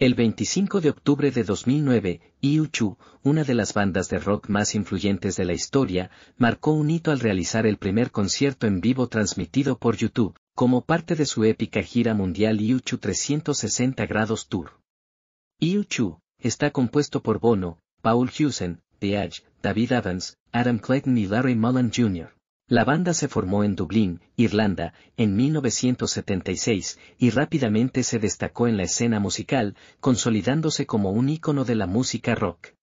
El 25 de octubre de 2009, IU-CHU, una de las bandas de rock más influyentes de la historia, marcó un hito al realizar el primer concierto en vivo transmitido por YouTube, como parte de su épica gira mundial yu chu 360 grados tour. IU-CHU está compuesto por Bono, Paul Hewson, The Edge, David Evans, Adam Clayton y Larry Mullen Jr. La banda se formó en Dublín, Irlanda, en 1976 y rápidamente se destacó en la escena musical, consolidándose como un ícono de la música rock.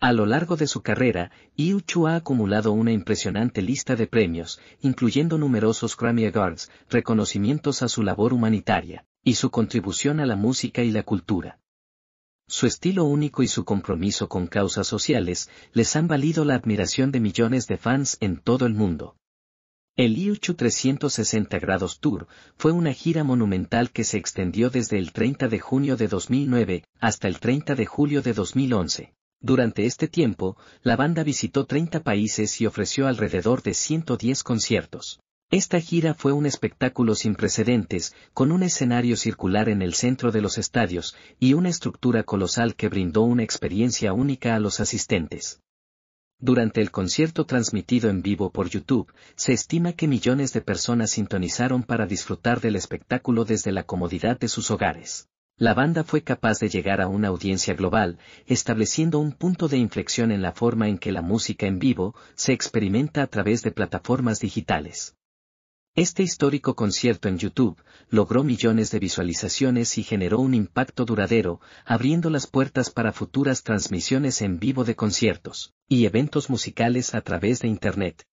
A lo largo de su carrera, Iuchu ha acumulado una impresionante lista de premios, incluyendo numerosos Grammy Awards, reconocimientos a su labor humanitaria, y su contribución a la música y la cultura su estilo único y su compromiso con causas sociales les han valido la admiración de millones de fans en todo el mundo. El Iuchu 360 grados Tour fue una gira monumental que se extendió desde el 30 de junio de 2009 hasta el 30 de julio de 2011. Durante este tiempo, la banda visitó 30 países y ofreció alrededor de 110 conciertos. Esta gira fue un espectáculo sin precedentes, con un escenario circular en el centro de los estadios y una estructura colosal que brindó una experiencia única a los asistentes. Durante el concierto transmitido en vivo por YouTube, se estima que millones de personas sintonizaron para disfrutar del espectáculo desde la comodidad de sus hogares. La banda fue capaz de llegar a una audiencia global, estableciendo un punto de inflexión en la forma en que la música en vivo se experimenta a través de plataformas digitales. Este histórico concierto en YouTube logró millones de visualizaciones y generó un impacto duradero, abriendo las puertas para futuras transmisiones en vivo de conciertos y eventos musicales a través de Internet.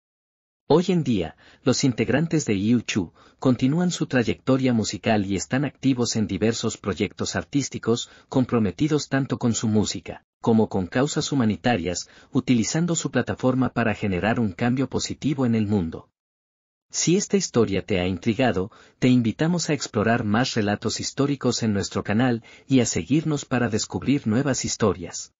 Hoy en día, los integrantes de Yu continúan su trayectoria musical y están activos en diversos proyectos artísticos comprometidos tanto con su música como con causas humanitarias, utilizando su plataforma para generar un cambio positivo en el mundo. Si esta historia te ha intrigado, te invitamos a explorar más relatos históricos en nuestro canal y a seguirnos para descubrir nuevas historias.